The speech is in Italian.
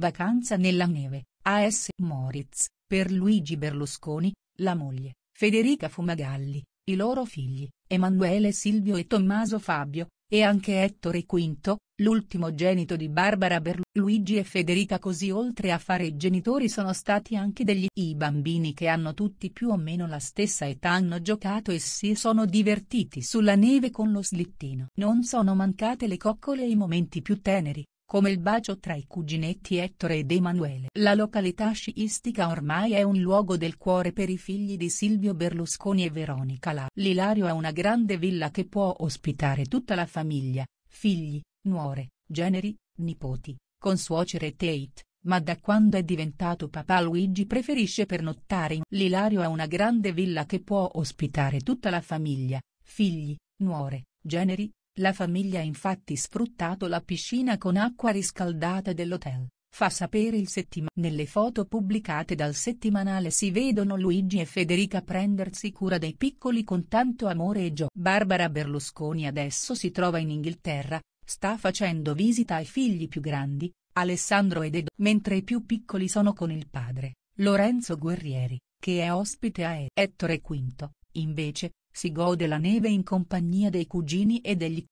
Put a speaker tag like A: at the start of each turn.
A: Vacanza nella neve, A.S. Moritz, per Luigi Berlusconi, la moglie, Federica Fumagalli, i loro figli, Emanuele Silvio e Tommaso Fabio, e anche Ettore V, l'ultimo genito di Barbara Berluigi e Federica così oltre a fare i genitori sono stati anche degli i bambini che hanno tutti più o meno la stessa età hanno giocato e si sono divertiti sulla neve con lo slittino. Non sono mancate le coccole e i momenti più teneri, come il bacio tra i cuginetti Ettore ed Emanuele. La località sciistica ormai è un luogo del cuore per i figli di Silvio Berlusconi e Veronica La. L'Ilario è una grande villa che può ospitare tutta la famiglia, figli, nuore, generi, nipoti, con consuocere Tate, ma da quando è diventato papà Luigi preferisce pernottare in L'Ilario è una grande villa che può ospitare tutta la famiglia, figli, nuore, generi, la famiglia ha infatti sfruttato la piscina con acqua riscaldata dell'hotel, fa sapere il settimanale. Nelle foto pubblicate dal settimanale si vedono Luigi e Federica prendersi cura dei piccoli con tanto amore e gioia. Barbara Berlusconi adesso si trova in Inghilterra, sta facendo visita ai figli più grandi, Alessandro ed Edo, mentre i più piccoli sono con il padre, Lorenzo Guerrieri, che è ospite a Ettore V, invece, si gode la neve in compagnia dei cugini e degli